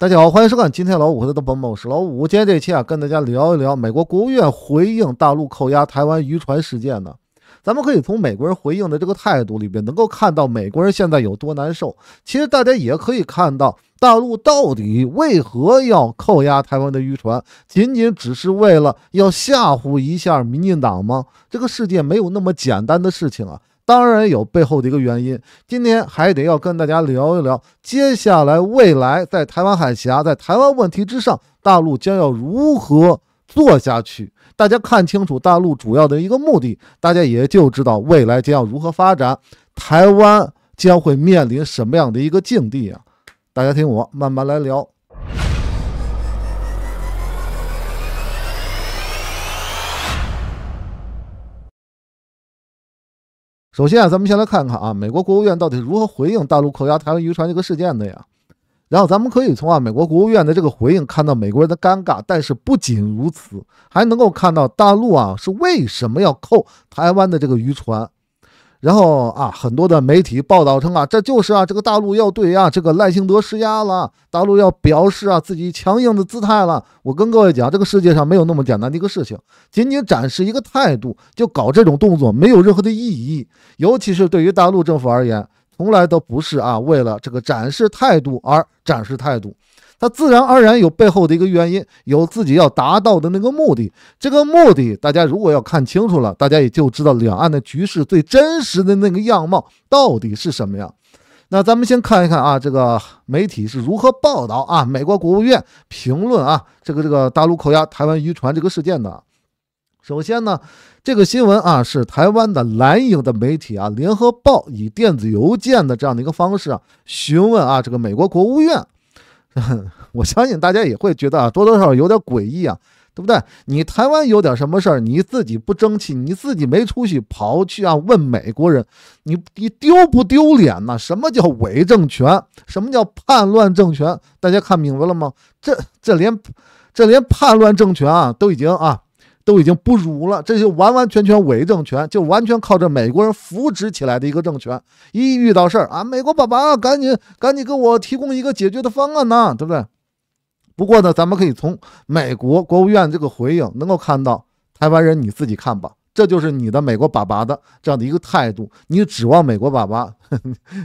大家好，欢迎收看。今天老五和他的朋友我是老五。今天这期啊，跟大家聊一聊美国国务院回应大陆扣押台湾渔船事件呢。咱们可以从美国人回应的这个态度里边，能够看到美国人现在有多难受。其实大家也可以看到，大陆到底为何要扣押台湾的渔船，仅仅只是为了要吓唬一下民进党吗？这个世界没有那么简单的事情啊。当然有背后的一个原因，今天还得要跟大家聊一聊，接下来未来在台湾海峡、在台湾问题之上，大陆将要如何做下去？大家看清楚大陆主要的一个目的，大家也就知道未来将要如何发展，台湾将会面临什么样的一个境地啊！大家听我慢慢来聊。首先啊，咱们先来看看啊，美国国务院到底是如何回应大陆扣押台湾渔船这个事件的呀？然后咱们可以从啊美国国务院的这个回应看到美国人的尴尬，但是不仅如此，还能够看到大陆啊是为什么要扣台湾的这个渔船。然后啊，很多的媒体报道称啊，这就是啊，这个大陆要对啊这个赖清德施压了，大陆要表示啊自己强硬的姿态了。我跟各位讲，这个世界上没有那么简单的一个事情，仅仅展示一个态度就搞这种动作没有任何的意义，尤其是对于大陆政府而言，从来都不是啊为了这个展示态度而展示态度。它自然而然有背后的一个原因，有自己要达到的那个目的。这个目的，大家如果要看清楚了，大家也就知道两岸的局势最真实的那个样貌到底是什么样。那咱们先看一看啊，这个媒体是如何报道啊，美国国务院评论啊，这个这个大陆扣押台湾渔船这个事件的。首先呢，这个新闻啊，是台湾的蓝营的媒体啊，联合报以电子邮件的这样的一个方式啊，询问啊，这个美国国务院。我相信大家也会觉得啊，多多少少有点诡异啊，对不对？你台湾有点什么事儿，你自己不争气，你自己没出息，跑去啊问美国人，你你丢不丢脸呢？什么叫伪政权？什么叫叛乱政权？大家看明白了吗？这这连这连叛乱政权啊都已经啊。都已经不如了，这就完完全全伪政权，就完全靠着美国人扶植起来的一个政权。一遇到事儿啊，美国爸爸赶紧赶紧给我提供一个解决的方案呢，对不对？不过呢，咱们可以从美国国务院这个回应能够看到，台湾人你自己看吧，这就是你的美国爸爸的这样的一个态度。你指望美国爸爸，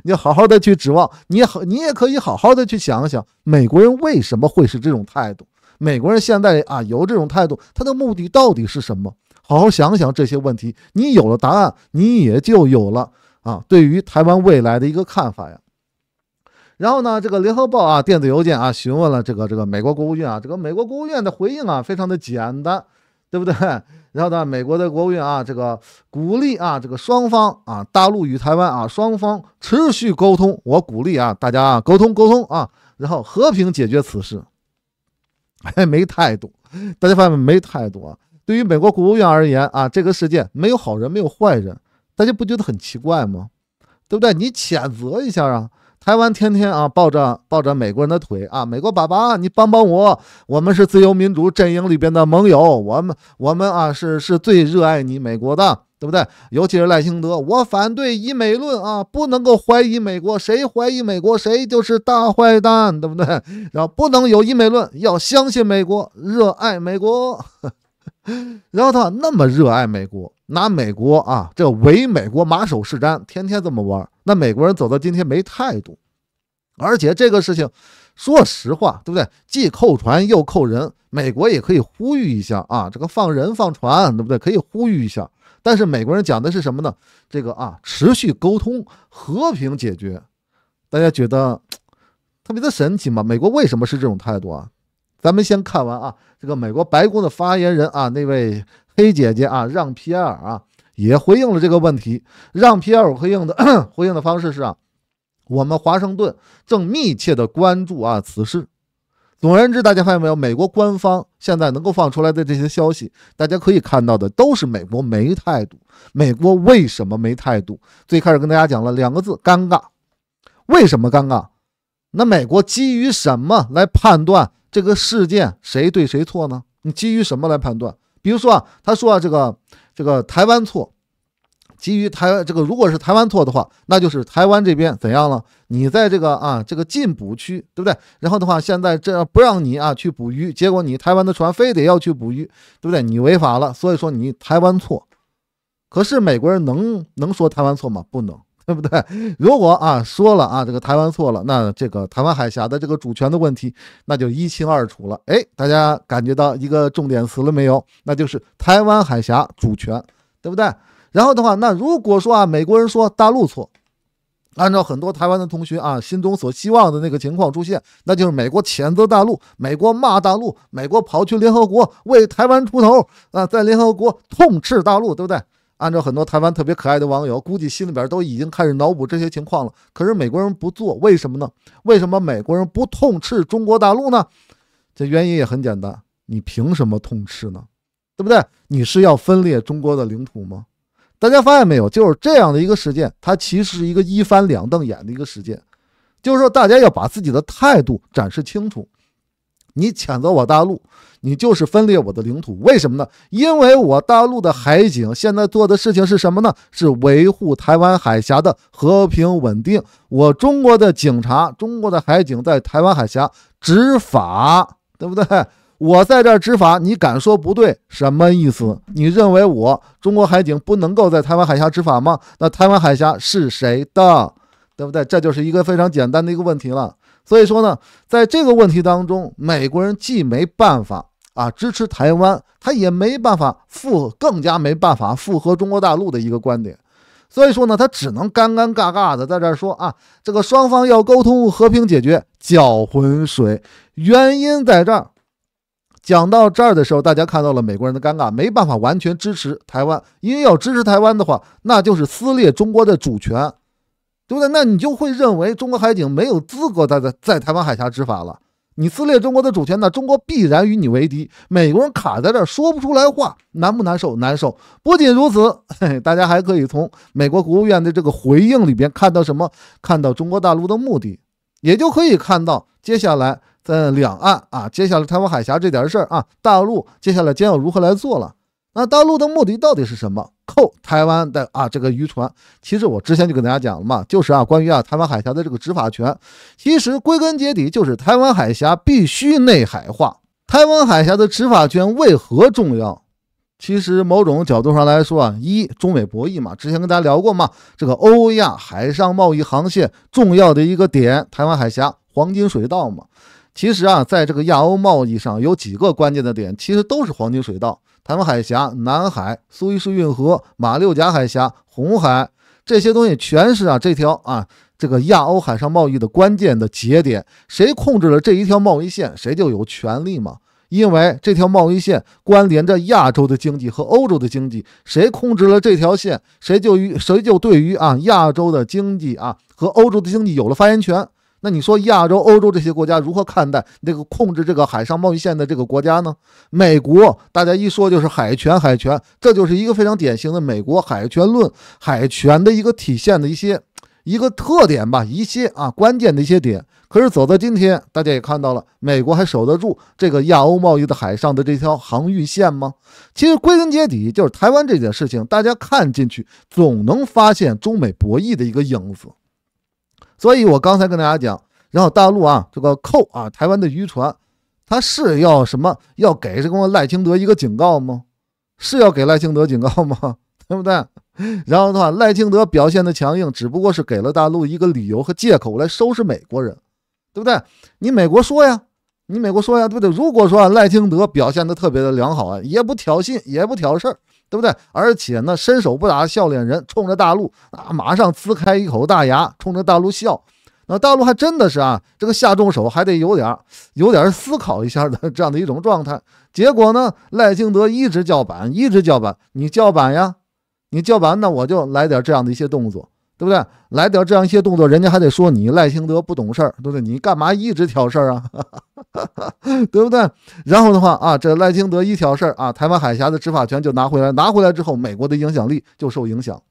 你好好的去指望，你好，你也可以好好的去想想，美国人为什么会是这种态度。美国人现在啊有这种态度，他的目的到底是什么？好好想想这些问题，你有了答案，你也就有了啊对于台湾未来的一个看法呀。然后呢，这个联合报啊电子邮件啊询问了这个这个美国国务院啊，这个美国国务院的回应啊非常的简单，对不对？然后呢，美国的国务院啊这个鼓励啊这个双方啊大陆与台湾啊双方持续沟通，我鼓励啊大家啊沟通沟通啊，然后和平解决此事。没态度，大家发现没态度啊？对于美国国务院而言啊，这个世界没有好人，没有坏人，大家不觉得很奇怪吗？对不对？你谴责一下啊！台湾天天啊抱着抱着美国人的腿啊，美国爸爸，你帮帮我，我们是自由民主阵营里边的盟友，我们我们啊是是最热爱你美国的。对不对？尤其是赖清德，我反对以美论啊，不能够怀疑美国，谁怀疑美国谁就是大坏蛋，对不对？然后不能有以美论，要相信美国，热爱美国。然后他那么热爱美国，拿美国啊，这唯美国马首是瞻，天天这么玩，那美国人走到今天没态度。而且这个事情，说实话，对不对？既扣船又扣人，美国也可以呼吁一下啊，这个放人放船，对不对？可以呼吁一下。但是美国人讲的是什么呢？这个啊，持续沟通，和平解决，大家觉得特别的神奇嘛？美国为什么是这种态度啊？咱们先看完啊，这个美国白宫的发言人啊，那位黑姐姐啊，让皮埃尔啊也回应了这个问题。让皮埃尔回应的 回应的方式是啊，我们华盛顿正密切的关注啊此事。总而言之，大家发现没有？美国官方现在能够放出来的这些消息，大家可以看到的都是美国没态度。美国为什么没态度？最开始跟大家讲了两个字：尴尬。为什么尴尬？那美国基于什么来判断这个事件谁对谁错呢？你基于什么来判断？比如说啊，他说啊，这个这个台湾错。基于台湾这个，如果是台湾错的话，那就是台湾这边怎样了？你在这个啊，这个禁捕区，对不对？然后的话，现在这不让你啊去捕鱼，结果你台湾的船非得要去捕鱼，对不对？你违法了，所以说你台湾错。可是美国人能能说台湾错吗？不能，对不对？如果啊说了啊这个台湾错了，那这个台湾海峡的这个主权的问题，那就一清二楚了。哎，大家感觉到一个重点词了没有？那就是台湾海峡主权，对不对？然后的话，那如果说啊，美国人说大陆错，按照很多台湾的同学啊心中所希望的那个情况出现，那就是美国谴责大陆，美国骂大陆，美国跑去联合国为台湾出头啊，在联合国痛斥大陆，对不对？按照很多台湾特别可爱的网友估计，心里边都已经开始脑补这些情况了。可是美国人不做，为什么呢？为什么美国人不痛斥中国大陆呢？这原因也很简单，你凭什么痛斥呢？对不对？你是要分裂中国的领土吗？大家发现没有，就是这样的一个事件，它其实是一个一翻两瞪眼的一个事件，就是说大家要把自己的态度展示清楚。你谴责我大陆，你就是分裂我的领土，为什么呢？因为我大陆的海警现在做的事情是什么呢？是维护台湾海峡的和平稳定。我中国的警察、中国的海警在台湾海峡执法，对不对？我在这儿执法，你敢说不对？什么意思？你认为我中国海警不能够在台湾海峡执法吗？那台湾海峡是谁的？对不对？这就是一个非常简单的一个问题了。所以说呢，在这个问题当中，美国人既没办法啊支持台湾，他也没办法复，更加没办法复合中国大陆的一个观点。所以说呢，他只能尴尴尬尬的在这儿说啊，这个双方要沟通，和平解决，搅浑水，原因在这儿。讲到这儿的时候，大家看到了美国人的尴尬，没办法完全支持台湾，因为要支持台湾的话，那就是撕裂中国的主权，对不对？那你就会认为中国海警没有资格在在在台湾海峡执法了。你撕裂中国的主权，那中国必然与你为敌。美国人卡在这儿说不出来话，难不难受？难受。不仅如此，嘿大家还可以从美国国务院的这个回应里边看到什么？看到中国大陆的目的，也就可以看到接下来。在两岸啊，接下来台湾海峡这点事儿啊，大陆接下来将要如何来做了？那大陆的目的到底是什么？扣台湾的啊这个渔船？其实我之前就跟大家讲了嘛，就是啊关于啊台湾海峡的这个执法权，其实归根结底就是台湾海峡必须内海化。台湾海峡的执法权为何重要？其实某种角度上来说啊，一中美博弈嘛，之前跟大家聊过嘛，这个欧亚海上贸易航线重要的一个点，台湾海峡黄金水道嘛。其实啊，在这个亚欧贸易上，有几个关键的点，其实都是黄金水道：台湾海峡、南海、苏伊士运河、马六甲海峡、红海这些东西，全是啊，这条啊，这个亚欧海上贸易的关键的节点。谁控制了这一条贸易线，谁就有权利嘛。因为这条贸易线关联着亚洲的经济和欧洲的经济，谁控制了这条线，谁就与谁就对于啊亚洲的经济啊和欧洲的经济有了发言权。那你说亚洲、欧洲这些国家如何看待这个控制这个海上贸易线的这个国家呢？美国，大家一说就是海权，海权，这就是一个非常典型的美国海权论、海权的一个体现的一些一个特点吧，一些啊关键的一些点。可是走到今天，大家也看到了，美国还守得住这个亚欧贸易的海上的这条航运线吗？其实归根结底就是台湾这件事情，大家看进去总能发现中美博弈的一个影子。所以，我刚才跟大家讲，然后大陆啊，这个扣啊台湾的渔船，他是要什么？要给这个赖清德一个警告吗？是要给赖清德警告吗？对不对？然后的话，赖清德表现的强硬，只不过是给了大陆一个理由和借口来收拾美国人，对不对？你美国说呀，你美国说呀，对不对？如果说赖清德表现的特别的良好啊，也不挑衅，也不挑事儿。对不对？而且呢，伸手不打笑脸人，冲着大陆啊，马上呲开一口大牙，冲着大陆笑。那大陆还真的是啊，这个下重手还得有点、有点思考一下的 这样的一种状态。结果呢，赖清德一直叫板，一直叫板，你叫板呀，你叫板那我就来点这样的一些动作，对不对？来点这样一些动作，人家还得说你赖清德不懂事儿，对不对？你干嘛一直挑事儿啊？对不对？然后的话啊，这赖清德一挑事儿啊，台湾海峡的执法权就拿回来，拿回来之后，美国的影响力就受影响。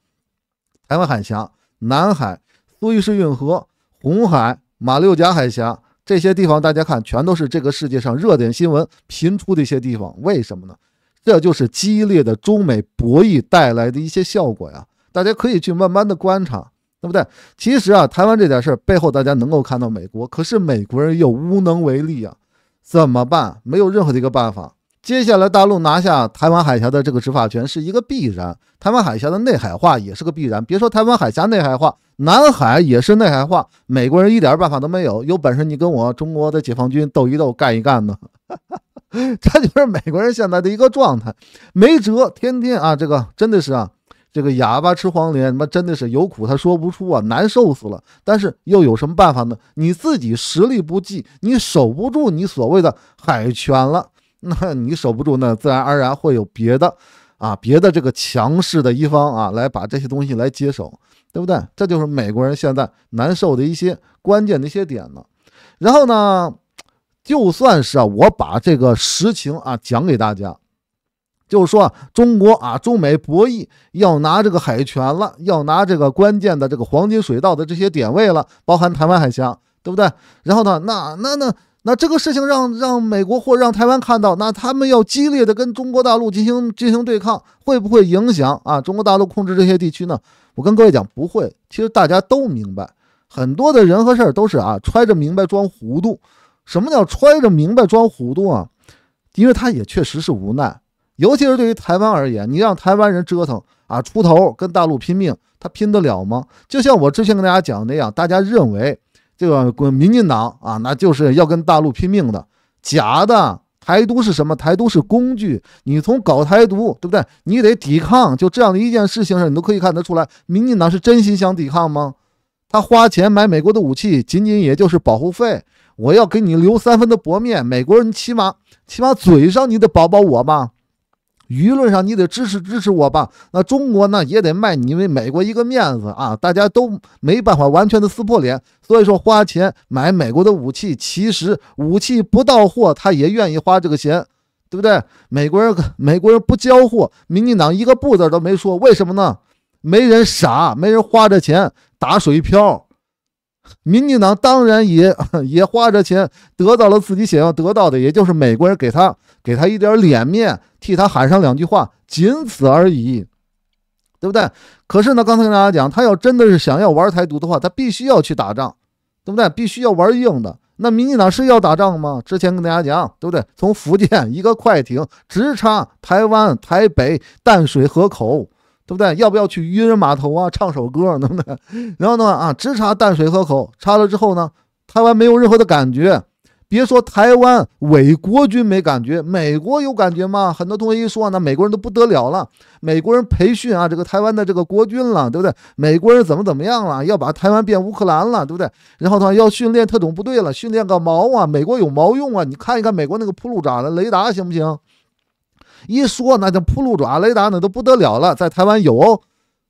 台湾海峡、南海、苏伊士运河、红海、马六甲海峡这些地方，大家看，全都是这个世界上热点新闻频出的一些地方。为什么呢？这就是激烈的中美博弈带来的一些效果呀。大家可以去慢慢的观察，对不对？其实啊，台湾这点事儿背后，大家能够看到美国，可是美国人又无能为力啊。怎么办？没有任何的一个办法。接下来，大陆拿下台湾海峡的这个执法权是一个必然，台湾海峡的内海化也是个必然。别说台湾海峡内海化，南海也是内海化。美国人一点办法都没有，有本事你跟我中国的解放军斗一斗，干一干呢？这 就是美国人现在的一个状态，没辙，天天啊，这个真的是啊。这个哑巴吃黄连，他妈真的是有苦他说不出啊，难受死了。但是又有什么办法呢？你自己实力不济，你守不住你所谓的海权了，那你守不住，那自然而然会有别的啊，别的这个强势的一方啊，来把这些东西来接手，对不对？这就是美国人现在难受的一些关键的一些点了。然后呢，就算是啊，我把这个实情啊讲给大家。就是说啊，中国啊，中美博弈要拿这个海权了，要拿这个关键的这个黄金水道的这些点位了，包含台湾海峡，对不对？然后呢，那那那那这个事情让让美国或让台湾看到，那他们要激烈的跟中国大陆进行进行对抗，会不会影响啊？中国大陆控制这些地区呢？我跟各位讲，不会。其实大家都明白，很多的人和事儿都是啊，揣着明白装糊涂。什么叫揣着明白装糊涂啊？因为他也确实是无奈。尤其是对于台湾而言，你让台湾人折腾啊，出头跟大陆拼命，他拼得了吗？就像我之前跟大家讲的那样，大家认为这个国民党啊，那就是要跟大陆拼命的，假的。台独是什么？台独是工具。你从搞台独，对不对？你得抵抗，就这样的一件事情上，你都可以看得出来，民进党是真心想抵抗吗？他花钱买美国的武器，仅仅也就是保护费。我要给你留三分的薄面，美国人起码起码嘴上你得保保我吧。舆论上你得支持支持我吧，那中国呢也得卖你为美国一个面子啊，大家都没办法完全的撕破脸，所以说花钱买美国的武器，其实武器不到货他也愿意花这个钱，对不对？美国人美国人不交货，民进党一个不字都没说，为什么呢？没人傻，没人花这钱打水漂，民进党当然也也花这钱得到了自己想要得到的，也就是美国人给他。给他一点脸面，替他喊上两句话，仅此而已，对不对？可是呢，刚才跟大家讲，他要真的是想要玩台独的话，他必须要去打仗，对不对？必须要玩硬的。那民进党是要打仗吗？之前跟大家讲，对不对？从福建一个快艇直插台湾台北淡水河口，对不对？要不要去渔人码头啊，唱首歌，能不能？然后呢，啊，直插淡水河口，插了之后呢，台湾没有任何的感觉。别说台湾伪国军没感觉，美国有感觉吗？很多同学一说，那美国人都不得了了。美国人培训啊，这个台湾的这个国军了，对不对？美国人怎么怎么样了？要把台湾变乌克兰了，对不对？然后他要训练特种部队了，训练个毛啊！美国有毛用啊？你看一看美国那个铺路爪的雷达行不行？一说那叫铺路爪雷达，那都不得了了，在台湾有。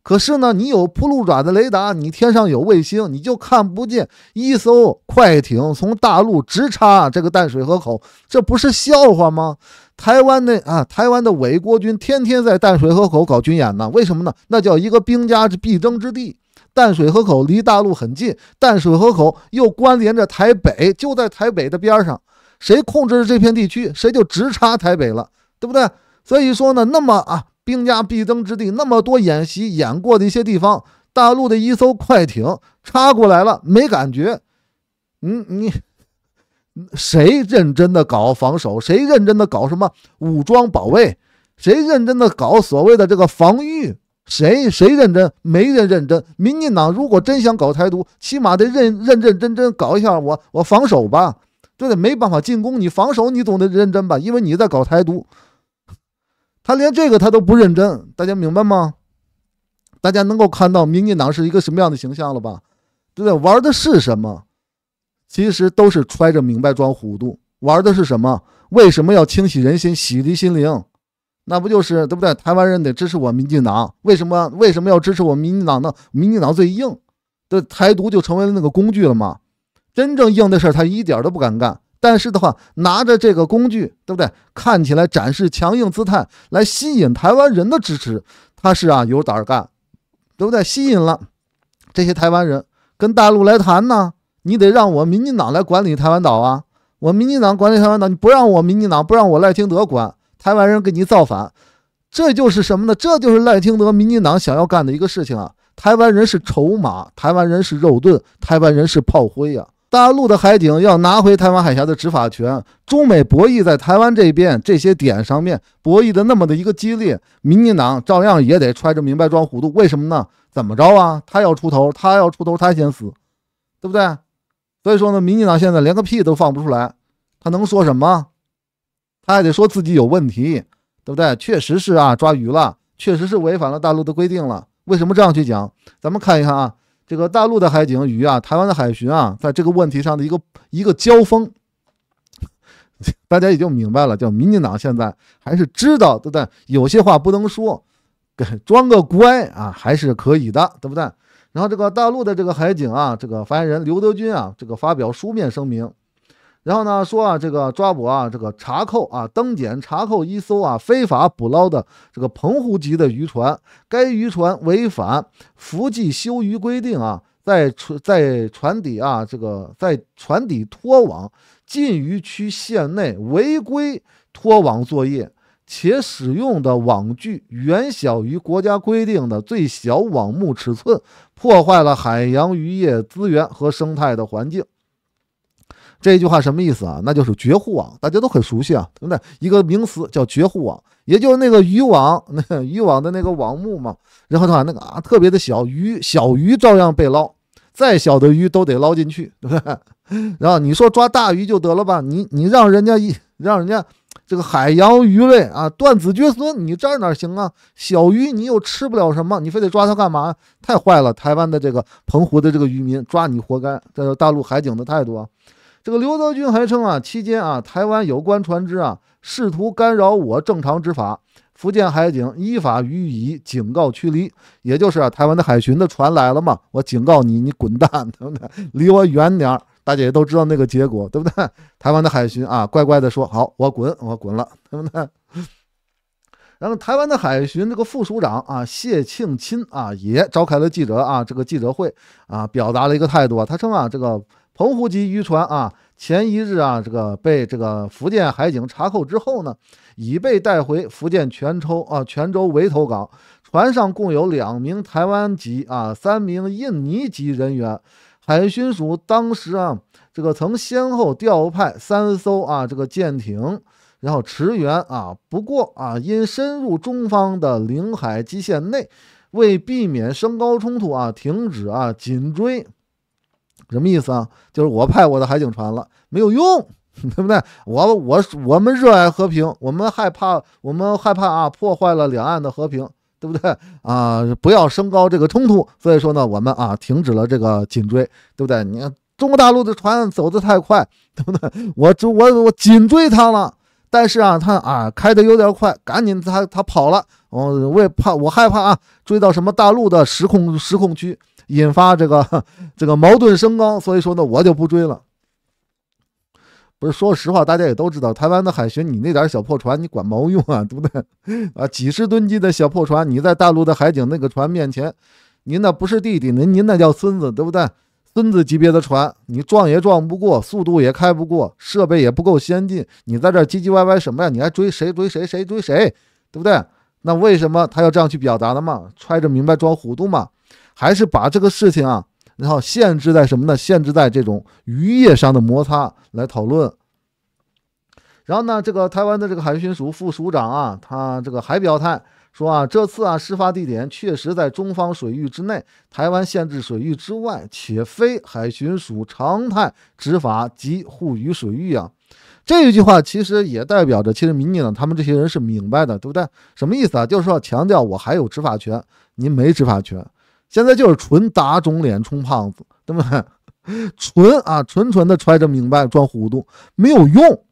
可是呢，你有铺路爪的雷达，你天上有卫星，你就看不见一艘快艇从大陆直插这个淡水河口，这不是笑话吗？台湾的啊，台湾的伪国军天天在淡水河口搞军演呢，为什么呢？那叫一个兵家之必争之地。淡水河口离大陆很近，淡水河口又关联着台北，就在台北的边上，谁控制了这片地区，谁就直插台北了，对不对？所以说呢，那么啊。兵家必争之地，那么多演习演过的一些地方，大陆的一艘快艇插过来了，没感觉。嗯，你谁认真的搞防守？谁认真的搞什么武装保卫？谁认真的搞所谓的这个防御？谁谁认真？没人认真。民进党如果真想搞台独，起码得认认认真真搞一下我我防守吧，对不对？没办法进攻，你防守你总得认真吧？因为你在搞台独。他连这个他都不认真，大家明白吗？大家能够看到民进党是一个什么样的形象了吧？对不对？玩的是什么？其实都是揣着明白装糊涂。玩的是什么？为什么要清洗人心、洗涤心灵？那不就是对不对？台湾人得支持我民进党，为什么？为什么要支持我民进党呢？民进党最硬对台独就成为了那个工具了吗？真正硬的事他一点儿都不敢干。但是的话，拿着这个工具，对不对？看起来展示强硬姿态，来吸引台湾人的支持，他是啊有胆儿干，对不对？吸引了这些台湾人跟大陆来谈呢，你得让我民进党来管理台湾岛啊！我民进党管理台湾岛，你不让我民进党，不让我赖清德管，台湾人给你造反，这就是什么呢？这就是赖清德民进党想要干的一个事情啊！台湾人是筹码，台湾人是肉盾，台湾人是炮灰呀！大陆的海警要拿回台湾海峡的执法权，中美博弈在台湾这边这些点上面博弈的那么的一个激烈，民进党照样也得揣着明白装糊涂，为什么呢？怎么着啊？他要出头，他要出头，他先死，对不对？所以说呢，民进党现在连个屁都放不出来，他能说什么？他还得说自己有问题，对不对？确实是啊，抓鱼了，确实是违反了大陆的规定了。为什么这样去讲？咱们看一看啊。这个大陆的海警与啊台湾的海巡啊，在这个问题上的一个一个交锋，大家也就明白了，叫民进党现在还是知道对不对？有些话不能说，装个乖啊还是可以的，对不对？然后这个大陆的这个海警啊，这个发言人刘德军啊，这个发表书面声明。然后呢？说啊，这个抓捕啊，这个查扣啊，登检查扣一艘啊非法捕捞的这个澎湖籍的渔船。该渔船违反伏季休渔规定啊，在船在船底啊，这个在船底拖网禁渔区线内违规拖网作业，且使用的网具远小于国家规定的最小网目尺寸，破坏了海洋渔业资源和生态的环境。这句话什么意思啊？那就是绝户网，大家都很熟悉啊，对不对？一个名词叫绝户网，也就是那个渔网，那渔网的那个网目嘛。然后的话，那个啊，特别的小鱼，小鱼照样被捞，再小的鱼都得捞进去，对不对？然后你说抓大鱼就得了吧？你你让人家一让人家这个海洋鱼类啊断子绝孙，你这哪行啊？小鱼你又吃不了什么，你非得抓它干嘛？太坏了！台湾的这个澎湖的这个渔民抓你活该，这是大陆海警的态度啊。这个刘德军还称啊，期间啊，台湾有关船只啊，试图干扰我正常执法，福建海警依法予以警告驱离，也就是啊，台湾的海巡的船来了嘛，我警告你，你滚蛋，对不对？离我远点儿。大家也都知道那个结果，对不对？台湾的海巡啊，乖乖的说好，我滚，我滚了，对不对？然后台湾的海巡这个副署长啊，谢庆钦啊，也召开了记者啊，这个记者会啊，表达了一个态度啊，他称啊，这个。澎湖籍渔船啊，前一日啊，这个被这个福建海警查扣之后呢，已被带回福建泉州啊泉州围头港。船上共有两名台湾籍啊，三名印尼籍人员。海巡署当时啊，这个曾先后调派三艘啊这个舰艇，然后驰援啊，不过啊，因深入中方的领海基线内，为避免升高冲突啊，停止啊紧追。什么意思啊？就是我派我的海警船了，没有用，对不对？我我我们热爱和平，我们害怕我们害怕啊，破坏了两岸的和平，对不对啊？不要升高这个冲突。所以说呢，我们啊停止了这个紧追，对不对？你看中国大陆的船走的太快，对不对？我我我紧追他了，但是啊他啊开的有点快，赶紧他他跑了，我我也怕我害怕啊，追到什么大陆的时空时空区。引发这个 这个矛盾升高，所以说呢，我就不追了。不是，说实话，大家也都知道，台湾的海巡，你那点小破船，你管毛用啊，对不对？啊，几十吨级的小破船，你在大陆的海警那个船面前，您那不是弟弟，您您那叫孙子，对不对？孙子级别的船，你撞也撞不过，速度也开不过，设备也不够先进，你在这唧唧歪歪什么呀？你还追谁追谁谁追谁，对不对？那为什么他要这样去表达的嘛？揣着明白装糊涂嘛？还是把这个事情啊，然后限制在什么呢？限制在这种渔业上的摩擦来讨论。然后呢，这个台湾的这个海巡署副署长啊，他这个还表态说啊，这次啊事发地点确实在中方水域之内，台湾限制水域之外，且非海巡署常态执法及护渔水域啊。这一句话其实也代表着，其实民进党他们这些人是明白的，对不对？什么意思啊？就是说强调我还有执法权，您没执法权。现在就是纯打肿脸充胖子，对不对？纯啊，纯纯的揣着明白装糊涂，没有用。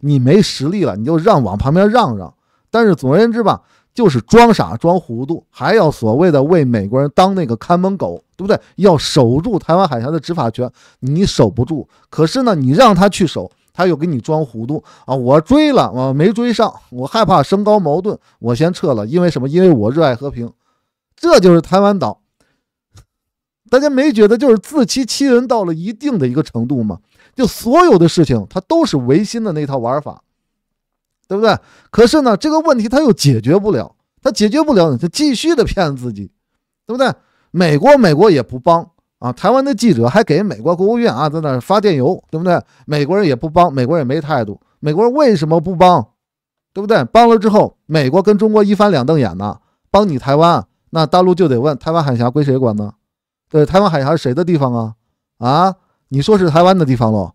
你没实力了，你就让往旁边让让。但是总而言之吧，就是装傻装糊涂，还要所谓的为美国人当那个看门狗，对不对？要守住台湾海峡的执法权，你守不住。可是呢，你让他去守，他又给你装糊涂啊！我追了我没追上，我害怕升高矛盾，我先撤了。因为什么？因为我热爱和平。这就是台湾岛，大家没觉得就是自欺欺人到了一定的一个程度吗？就所有的事情，他都是唯心的那套玩法，对不对？可是呢，这个问题他又解决不了，他解决不了，他继续的骗自己，对不对？美国，美国也不帮啊，台湾的记者还给美国国务院啊在那发电邮，对不对？美国人也不帮，美国人也没态度，美国人为什么不帮，对不对？帮了之后，美国跟中国一翻两瞪眼呢，帮你台湾。那大陆就得问台湾海峡归谁管呢？对，台湾海峡是谁的地方啊？啊，你说是台湾的地方喽，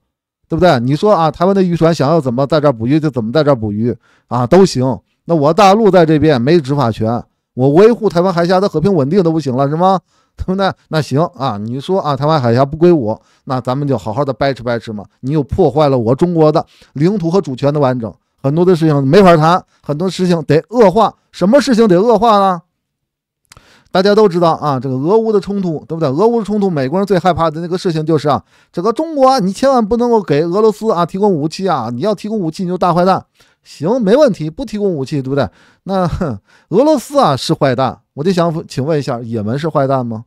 对不对？你说啊，台湾的渔船想要怎么在这儿捕鱼就怎么在这儿捕鱼啊，都行。那我大陆在这边没执法权，我维护台湾海峡的和平稳定都不行了，是吗？对不对？那行啊，你说啊，台湾海峡不归我，那咱们就好好的掰扯掰扯嘛。你又破坏了我中国的领土和主权的完整，很多的事情没法谈，很多事情得恶化，什么事情得恶化呢？大家都知道啊，这个俄乌的冲突，对不对？俄乌的冲突，美国人最害怕的那个事情就是啊，这个中国，你千万不能够给俄罗斯啊提供武器啊！你要提供武器，你就大坏蛋。行，没问题，不提供武器，对不对？那俄罗斯啊是坏蛋，我就想请问一下，也门是坏蛋吗？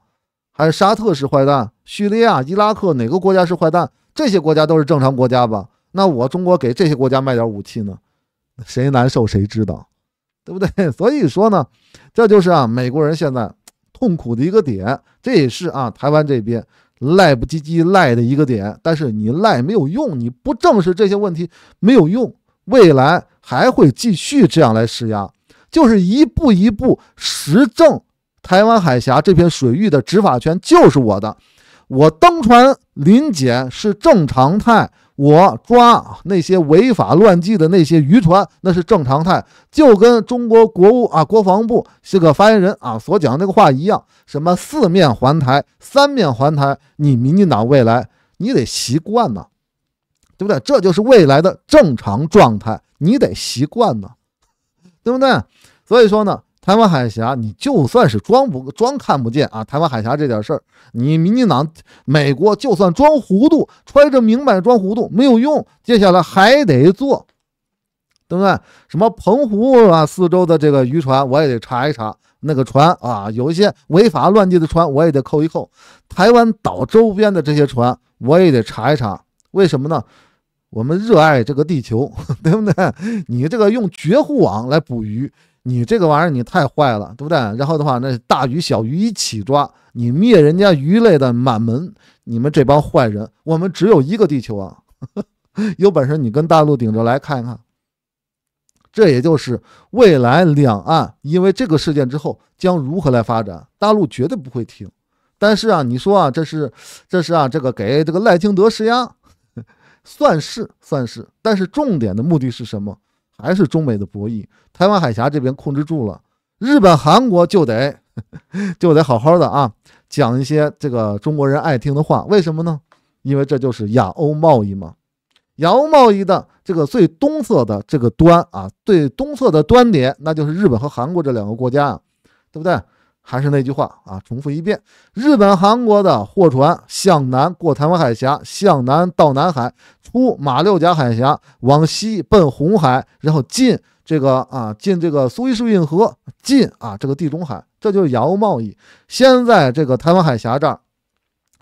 还是沙特是坏蛋？叙利亚、伊拉克哪个国家是坏蛋？这些国家都是正常国家吧？那我中国给这些国家卖点武器呢？谁难受，谁知道？对不对？所以说呢，这就是啊美国人现在痛苦的一个点，这也是啊台湾这边赖不唧唧赖的一个点。但是你赖没有用，你不正视这些问题没有用，未来还会继续这样来施压，就是一步一步实证台湾海峡这片水域的执法权就是我的，我登船临检是正常态。我抓那些违法乱纪的那些渔船，那是正常态，就跟中国国务啊、国防部这个发言人啊所讲那个话一样，什么四面环台、三面环台，你民进党未来你得习惯呢，对不对？这就是未来的正常状态，你得习惯呢，对不对？所以说呢。台湾海峡，你就算是装不装看不见啊？台湾海峡这点事儿，你民进党、美国就算装糊涂，揣着明白装糊涂没有用。接下来还得做，对不对？什么澎湖啊、四周的这个渔船，我也得查一查。那个船啊，有一些违法乱纪的船，我也得扣一扣。台湾岛周边的这些船，我也得查一查。为什么呢？我们热爱这个地球，对不对？你这个用绝户网来捕鱼。你这个玩意儿你太坏了，对不对？然后的话，那大鱼小鱼一起抓，你灭人家鱼类的满门，你们这帮坏人，我们只有一个地球啊！有本事你跟大陆顶着来看一看。这也就是未来两岸因为这个事件之后将如何来发展，大陆绝对不会停。但是啊，你说啊，这是，这是啊，这个给这个赖清德施压，算是算是，但是重点的目的是什么？还是中美的博弈，台湾海峡这边控制住了，日本、韩国就得 就得好好的啊，讲一些这个中国人爱听的话。为什么呢？因为这就是亚欧贸易嘛，亚欧贸易的这个最东侧的这个端啊，最东侧的端点，那就是日本和韩国这两个国家，啊，对不对？还是那句话啊，重复一遍：日本、韩国的货船向南过台湾海峡，向南到南海，出马六甲海峡，往西奔红海，然后进这个啊，进这个苏伊士运河，进啊这个地中海，这就是洋务贸易。现在这个台湾海峡这儿，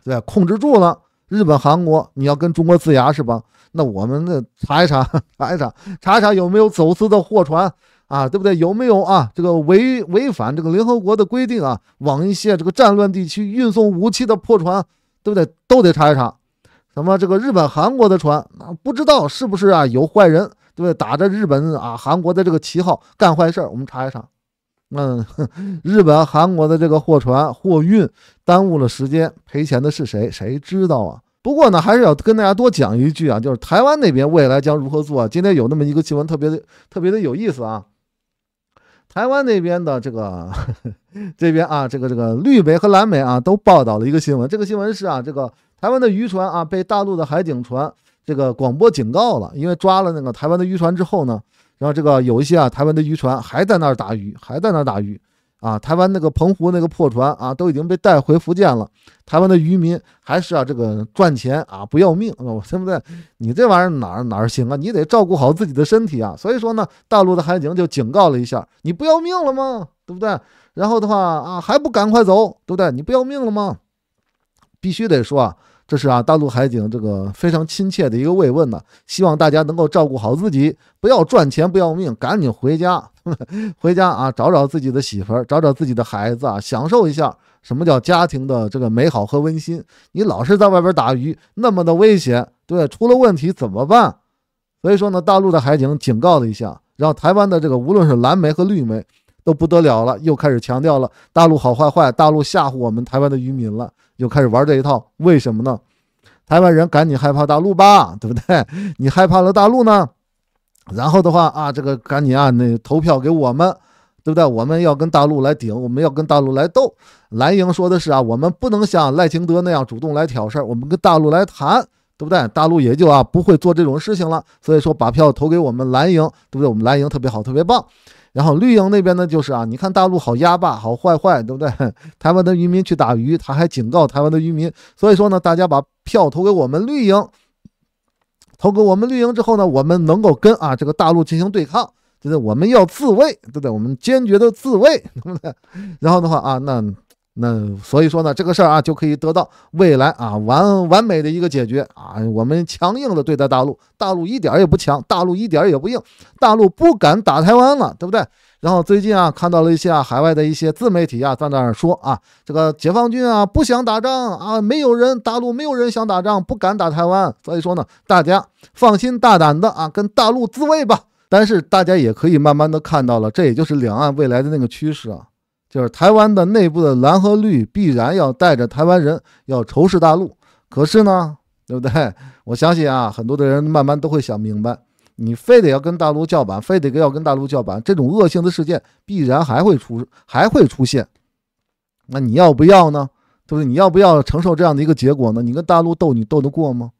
对，控制住了日本、韩国，你要跟中国呲牙是吧？那我们那查一查，查一查，查一查有没有走私的货船。啊，对不对？有没有啊？这个违违反这个联合国的规定啊，往一些这个战乱地区运送武器的破船，对不对？都得查一查。什么这个日本、韩国的船，那不知道是不是啊？有坏人，对不对？打着日本啊、韩国的这个旗号干坏事儿，我们查一查。哼，日本、韩国的这个货船货运耽误了时间，赔钱的是谁？谁知道啊？不过呢，还是要跟大家多讲一句啊，就是台湾那边未来将如何做啊？今天有那么一个新闻，特别的、特别的有意思啊。台湾那边的这个呵呵 这边啊，这个这个绿美和蓝美啊，都报道了一个新闻。这个新闻是啊，这个台湾的渔船啊，被大陆的海警船这个广播警告了，因为抓了那个台湾的渔船之后呢，然后这个有一些啊，台湾的渔船还在那儿打鱼，还在那儿打鱼。啊，台湾那个澎湖那个破船啊，都已经被带回福建了。台湾的渔民还是啊，这个赚钱啊，不要命。对不对？你这玩意儿哪儿哪儿行啊？你得照顾好自己的身体啊。所以说呢，大陆的海警就警告了一下，你不要命了吗？对不对？然后的话啊，还不赶快走，对不对？你不要命了吗？必须得说啊。这是啊，大陆海警这个非常亲切的一个慰问呢，希望大家能够照顾好自己，不要赚钱不要命，赶紧回家，回家啊，找找自己的媳妇儿，找找自己的孩子啊，享受一下什么叫家庭的这个美好和温馨。你老是在外边打鱼，那么的危险，对，出了问题怎么办？所以说呢，大陆的海警警告了一下，让台湾的这个无论是蓝莓和绿莓，都不得了了，又开始强调了大陆好坏坏，大陆吓唬我们台湾的渔民了，又开始玩这一套，为什么呢？台湾人赶紧害怕大陆吧，对不对？你害怕了大陆呢，然后的话啊，这个赶紧啊，那投票给我们，对不对？我们要跟大陆来顶，我们要跟大陆来斗。蓝营说的是啊，我们不能像赖清德那样主动来挑事儿，我们跟大陆来谈，对不对？大陆也就啊不会做这种事情了，所以说把票投给我们蓝营，对不对？我们蓝营特别好，特别棒。然后绿营那边呢，就是啊，你看大陆好压霸，好坏坏，对不对？台湾的渔民去打鱼，他还警告台湾的渔民，所以说呢，大家把票投给我们绿营，投给我们绿营之后呢，我们能够跟啊这个大陆进行对抗，就是我们要自卫，对不对？我们坚决的自卫，对不对？然后的话啊，那。那所以说呢，这个事儿啊，就可以得到未来啊完完美的一个解决啊。我们强硬的对待大陆，大陆一点也不强，大陆一点也不硬，大陆不敢打台湾了，对不对？然后最近啊，看到了一些海外的一些自媒体啊，在那儿说啊，这个解放军啊不想打仗啊，没有人大陆没有人想打仗，不敢打台湾。所以说呢，大家放心大胆的啊，跟大陆自卫吧。但是大家也可以慢慢的看到了，这也就是两岸未来的那个趋势啊。就是台湾的内部的蓝和绿必然要带着台湾人要仇视大陆，可是呢，对不对？我相信啊，很多的人慢慢都会想明白，你非得要跟大陆叫板，非得要跟大陆叫板，这种恶性的事件必然还会出还会出现。那你要不要呢？对不对？你要不要承受这样的一个结果呢？你跟大陆斗，你斗得过吗？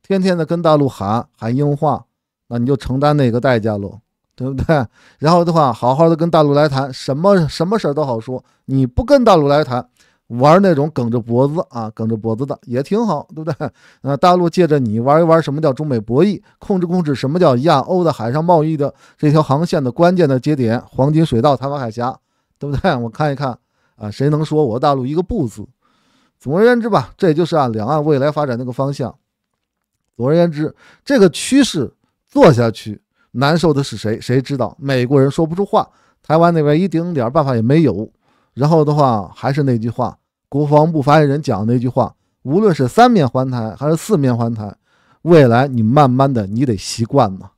天天的跟大陆喊喊英话，那你就承担那个代价喽。对不对？然后的话，好好的跟大陆来谈，什么什么事儿都好说。你不跟大陆来谈，玩那种梗着脖子啊，梗着脖子的也挺好，对不对？那大陆借着你玩一玩，什么叫中美博弈，控制控制什么叫亚欧的海上贸易的这条航线的关键的节点，黄金水道，台湾海峡，对不对？我看一看啊，谁能说我大陆一个不字？总而言之吧，这也就是按两岸未来发展那个方向。总而言之，这个趋势做下去。难受的是谁？谁知道？美国人说不出话，台湾那边一丁点办法也没有。然后的话，还是那句话，国防部发言人讲那句话：，无论是三面环台还是四面环台，未来你慢慢的你得习惯嘛，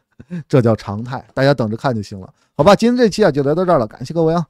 这叫常态。大家等着看就行了，好吧？今天这期啊就聊到这儿了，感谢各位啊。